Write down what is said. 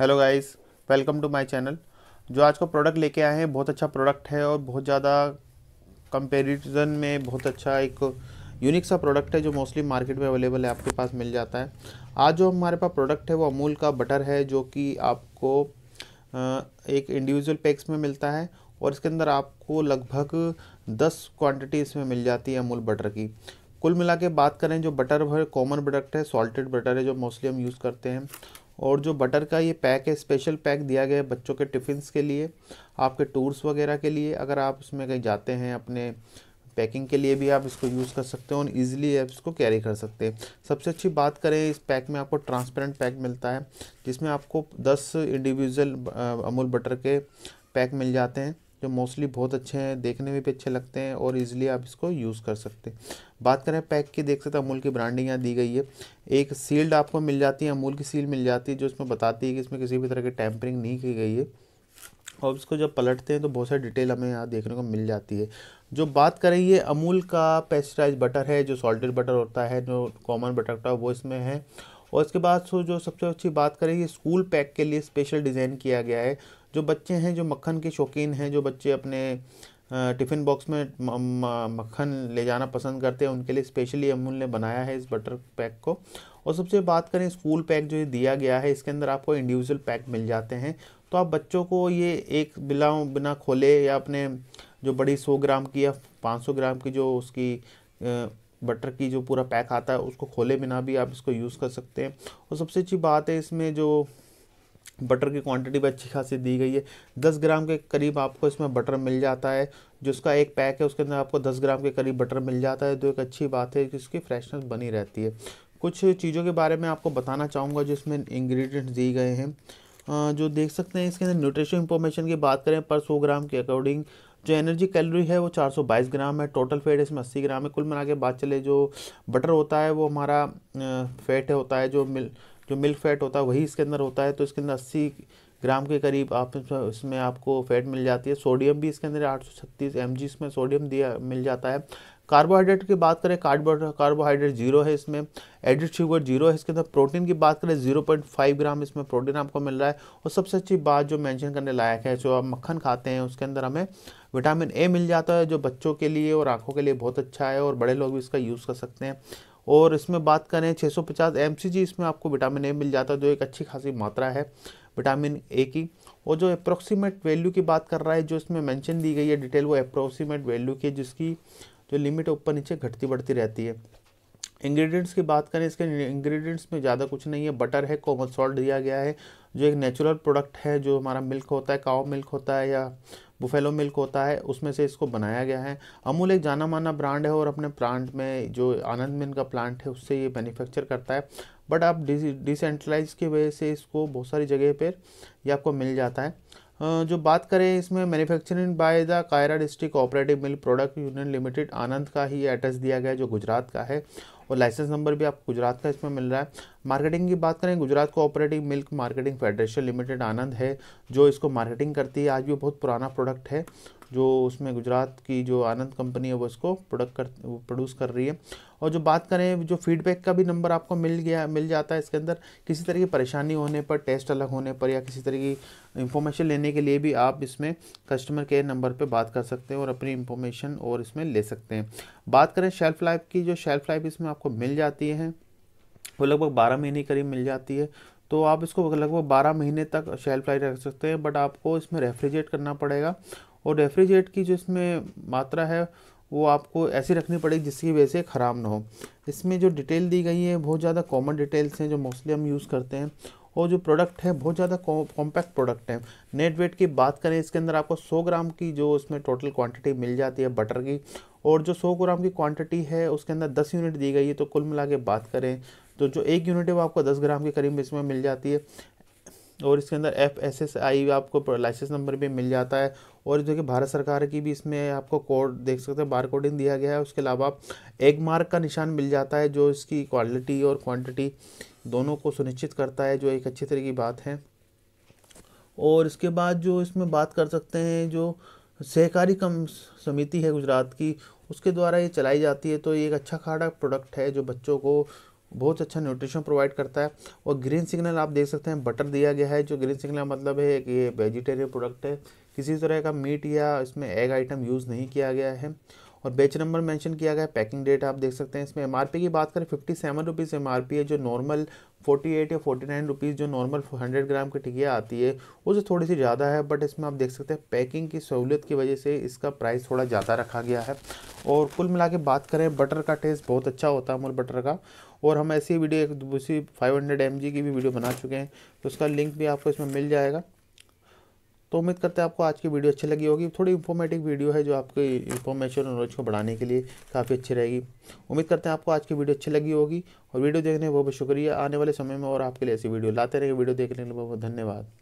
hello guys welcome to my channel जो आज का प्रोडक्ट लेके आए हैं बहुत अच्छा प्रोडक्ट है और बहुत ज़्यादा कंपेरिजन में बहुत अच्छा एक यूनिक सा प्रोडक्ट है जो मोस्टली मार्केट में अवेलेबल है आपके पास मिल जाता है आज जो हमारे पास प्रोडक्ट है वो अमूल का बटर है जो कि आपको एक इंडिविजुअल पैक्स में मिलता है और इसके अंदर आपको लगभग दस क्वान्टिटी इसमें मिल जाती है अमूल बटर की कुल मिला के बात करें जो बटर भर कॉमन प्रोडक्ट है सॉल्टेड बटर है जो मोस्टली हम यूज़ करते हैं और जो बटर का ये पैक है स्पेशल पैक दिया गया है बच्चों के टिफ़िन के लिए आपके टूर्स वगैरह के लिए अगर आप उसमें कहीं जाते हैं अपने पैकिंग के लिए भी आप इसको यूज़ कर सकते हो और ईजिली आप इसको कैरी कर सकते हैं सबसे अच्छी बात करें इस पैक में आपको ट्रांसपेरेंट पैक मिलता है जिसमें आपको दस इंडिविजुअल अमूल बटर के पैक मिल जाते हैं जो मोस्टली बहुत अच्छे हैं देखने में भी अच्छे लगते हैं और इजीली आप इसको यूज़ कर सकते हैं बात करें पैक की देख सकते हैं अमूल की ब्रांडिंग यहाँ दी गई है एक सील्ड आपको मिल जाती है अमूल की सील मिल जाती है जो इसमें बताती है कि इसमें किसी भी तरह की टैंपरिंग नहीं की गई है और इसको जब पलटते हैं तो बहुत सारी डिटेल हमें यहाँ देखने को मिल जाती है जो बात करें ये अमूल का पेस्टराइज बटर है जो सॉल्टेड बटर होता है जो कॉमन बटर होता है वो इसमें है और इसके बाद जो सबसे अच्छी बात करें ये स्कूल पैक के लिए स्पेशल डिज़ाइन किया गया है जो बच्चे हैं जो मक्खन के शौकीन हैं जो बच्चे अपने टिफ़िन बॉक्स में मक्खन ले जाना पसंद करते हैं उनके लिए स्पेशली अमूल ने बनाया है इस बटर पैक को और सबसे बात करें स्कूल पैक जो ये दिया गया है इसके अंदर आपको इंडिविजुअल पैक मिल जाते हैं तो आप बच्चों को ये एक बिला बिना खोले या अपने जो बड़ी सौ ग्राम की या पाँच सौ ग्राम की जो उसकी बटर की जो पूरा पैक आता है उसको खोले बिना भी आप इसको यूज़ कर सकते हैं और सबसे अच्छी बात है इसमें जो बटर की क्वांटिटी भी अच्छी खासी दी गई है 10 ग्राम के करीब आपको इसमें बटर मिल जाता है जो एक पैक है उसके अंदर आपको 10 ग्राम के करीब बटर मिल जाता है तो एक अच्छी बात है कि उसकी फ्रेशनेस बनी रहती है कुछ चीज़ों के बारे में आपको बताना चाहूँगा जिसमें इंग्रेडिएंट्स दिए गए हैं जो देख सकते हैं इसके अंदर न्यूट्रिशन इंफॉर्मेशन की बात करें पर सौ ग्राम के अकॉर्डिंग जो एनर्जी कैलोरी है वो 422 ग्राम है टोटल फैट इसमें 80 ग्राम है कुल मिला के बात चले जो बटर होता है वो हमारा फैट होता है जो मिल जो मिल्क फैट होता है वही इसके अंदर होता है तो इसके अंदर अस्सी ग्राम के करीब आप इसमें आपको फैट मिल जाती है सोडियम भी इसके अंदर आठ सौ छत्तीस एम जी इसमें सोडियम दिया मिल जाता है कार्बोहाइड्रेट की बात करें कार्बोहाइड्रेट जीरो है इसमें एडिड शुगर जीरो है इसके अंदर प्रोटीन की बात करें जीरो पॉइंट फाइव ग्राम इसमें प्रोटीन आपको मिल रहा है और सबसे अच्छी बात जो मेंशन करने लायक है जो आप मक्खन खाते हैं उसके अंदर हमें विटामिन ए मिल जाता है जो बच्चों के लिए और आँखों के लिए बहुत अच्छा है और बड़े लोग भी इसका यूज़ कर सकते हैं और इसमें बात करें 650 सौ पचास इसमें आपको विटामिन ए मिल जाता है जो एक अच्छी खासी मात्रा है विटामिन ए की और जो अप्रोक्सीमेट वैल्यू की बात कर रहा है जो इसमें मेंशन दी गई है डिटेल वो अप्रोक्सीमेट वैल्यू की जिसकी जो लिमिट ऊपर नीचे घटती बढ़ती रहती है इंग्रेडिएंट्स की बात करें इसके इंग्रेडिएंट्स में ज़्यादा कुछ नहीं है बटर है कोमल सॉल्ट दिया गया है जो एक नेचुरल प्रोडक्ट है जो हमारा मिल्क होता है काव मिल्क होता है या बुफेलो मिल्क होता है उसमें से इसको बनाया गया है अमूल एक जाना माना ब्रांड है और अपने प्लांट में जो आनंद मिन का प्लांट है उससे ये मैन्युफैक्चर करता है बट आप डिसेंट्रलाइज की वजह से इसको बहुत सारी जगह पर यह आपको मिल जाता है जो बात करें इसमें manufacturing by the Kaira district operative milk product union limited Anand का ही एड्रेस दिया गया है जो गुजरात का है और लाइसेंस नंबर भी आपको गुजरात का इसमें मिल रहा है मार्केटिंग की बात करें Gujarat cooperative milk marketing federation limited Anand है जो इसको मार्केटिंग करती है आज भी बहुत पुराना प्रोडक्ट है जो उसमें गुजरात की जो आनंद कंपनी है वो इसको प्रोडक्ट कर प्रोड्यूस कर रही है और जो बात करें जो फीडबैक का भी नंबर आपको मिल गया मिल जाता है इसके अंदर किसी तरह की परेशानी होने पर टेस्ट अलग होने पर या किसी तरह की इंफॉर्मेशन लेने के लिए भी आप इसमें कस्टमर केयर नंबर पर बात कर सकते हैं और अपनी इंफॉर्मेशन और इसमें ले सकते हैं बात करें शेल्फ़ लाइफ की जो शेल्फ़ लाइफ इसमें आपको मिल जाती है वो लगभग बारह महीने करीब मिल जाती है तो आप इसको लगभग बारह महीने तक शेल्फ लाइफ रख सकते हैं बट आपको इसमें रेफ्रिजरेट करना पड़ेगा और रेफ्रिजरेट की जो इसमें मात्रा है वो आपको ऐसी रखनी पड़ेगी जिसकी वजह से ख़राब ना हो इसमें जो डिटेल दी गई है बहुत ज़्यादा कॉमन डिटेल्स हैं जो मोस्टली हम यूज़ करते हैं और जो प्रोडक्ट है बहुत ज़्यादा कॉम्पैक्ट प्रोडक्ट है नेट वेट की बात करें इसके अंदर आपको 100 ग्राम की जो इसमें टोटल क्वांटिटी मिल जाती है बटर की और जो 100 ग्राम की क्वांटिटी है उसके अंदर 10 यूनिट दी गई है तो कुल मिला के बात करें तो जो एक यूनिट है वो आपको 10 ग्राम के करीब इसमें मिल जाती है और इसके अंदर एफ एस एस आई आपको लाइसेंस नंबर भी मिल जाता है और जो कि भारत सरकार की भी इसमें आपको कोड देख सकते हैं बार कोडिंग दिया गया है उसके अलावा एग मार्क का निशान मिल जाता है जो इसकी क्वालिटी और क्वांटिटी दोनों को सुनिश्चित करता है जो एक अच्छी तरह की बात है और इसके बाद जो इसमें बात कर सकते हैं जो सहकारी कम समिति है गुजरात की उसके द्वारा ये चलाई जाती है तो ये एक अच्छा खाड़ा प्रोडक्ट है जो बच्चों को बहुत अच्छा न्यूट्रिशन प्रोवाइड करता है और ग्रीन सिग्नल आप देख सकते हैं बटर दिया गया है जो ग्रीन सिग्नल मतलब है कि ये वेजिटेरियन प्रोडक्ट है किसी तरह का मीट या इसमें एग आइटम यूज़ नहीं किया गया है और बेच नंबर मेंशन किया गया है पैकिंग डेट आप देख सकते हैं इसमें एम की बात करें फिफ्टी सेवन रुपीज़ एम है जो नॉर्मल फोर्टी एट या फोर्टी नाइन रुपीज़ जो नॉर्मल हंड्रेड ग्राम की टिकिया आती है उससे थोड़ी सी ज़्यादा है बट इसमें आप देख सकते हैं पैकिंग की सहूलियत की वजह से इसका प्राइस थोड़ा ज़्यादा रखा गया है और कुल मिला के बात करें बटर का टेस्ट बहुत अच्छा होता है अमूल बटर का और हम ऐसी वीडियो एक दूसरी फाइव हंड्रेड एम की भी वीडियो बना चुके हैं तो उसका लिंक भी आपको इसमें मिल जाएगा तो उम्मीद करते हैं आपको आज की वीडियो अच्छी लगी होगी थोड़ी इन्फॉर्मेटिव वीडियो है जो आपके इन्फॉर्मेशन और नॉलेज को बढ़ाने के लिए काफ़ी अच्छी रहेगी उम्मीद करते हैं आपको आज की वीडियो अच्छी लगी होगी और वीडियो देखने बहुत बहुत शुक्रिया आने वाले समय में और आपके लिए ऐसी वीडियो लाते रहेंगे वीडियो देखने के लिए बहुत बहुत धन्यवाद